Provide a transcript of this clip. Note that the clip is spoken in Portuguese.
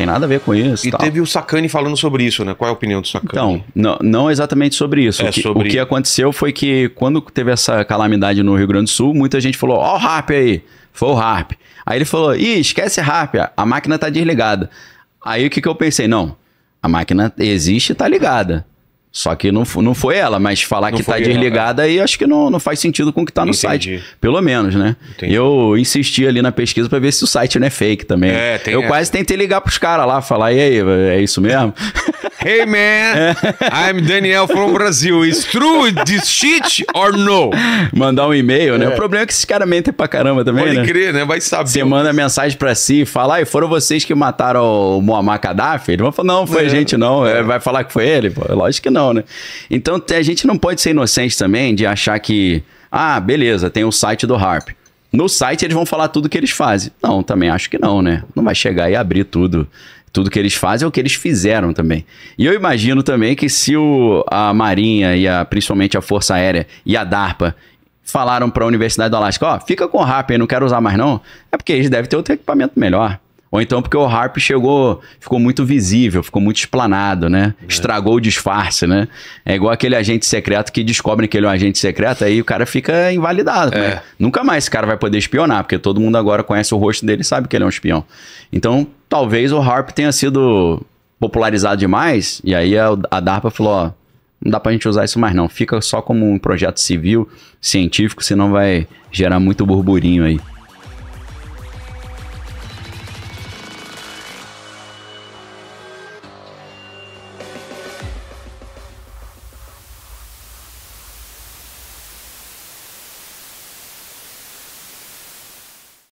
tem nada a ver com isso. E tal. teve o Sacani falando sobre isso, né? Qual é a opinião do Sacani? Então, não, não exatamente sobre isso. É o, que, sobre... o que aconteceu foi que quando teve essa calamidade no Rio Grande do Sul, muita gente falou: Ó, oh, o RAP aí, foi o RAP. Aí ele falou: Ih, esquece RAP, a máquina tá desligada. Aí o que, que eu pensei? Não, a máquina existe e tá ligada. Só que não, não foi ela, mas falar não que está desligada é. aí acho que não, não faz sentido com o que está no Entendi. site. Pelo menos, né? Entendi. Eu insisti ali na pesquisa para ver se o site não é fake também. É, eu essa. quase tentei ligar para os caras lá, falar, e aí, é isso mesmo? Hey man, I'm Daniel from Brazil. Is true this shit or no? Mandar um e-mail, né? É. O problema é que esses caras mentem pra caramba também. Pode né? crer, né? Vai saber. Você manda mensagem pra si e fala, e foram vocês que mataram o Muammar Gaddafi? Ele vai falar, não, foi é. a gente não. É. é. Vai falar que foi ele? Pô, lógico que não, né? Então a gente não pode ser inocente também de achar que, ah, beleza, tem o site do Harp. No site eles vão falar tudo que eles fazem. Não, também acho que não, né? Não vai chegar e abrir tudo tudo que eles fazem é o que eles fizeram também. E eu imagino também que se o, a Marinha e a, principalmente a Força Aérea e a DARPA falaram para a Universidade do Alasca, ó, oh, fica com o HARP aí, não quero usar mais não, é porque eles devem ter outro equipamento melhor. Ou então porque o HARP chegou, ficou muito visível, ficou muito esplanado, né? É. Estragou o disfarce, né? É igual aquele agente secreto que descobrem que ele é um agente secreto, aí o cara fica invalidado. É. Né? Nunca mais esse cara vai poder espionar, porque todo mundo agora conhece o rosto dele e sabe que ele é um espião. Então, talvez o harp tenha sido popularizado demais, e aí a, a DARPA falou, ó, não dá pra gente usar isso mais não, fica só como um projeto civil, científico, senão vai gerar muito burburinho aí.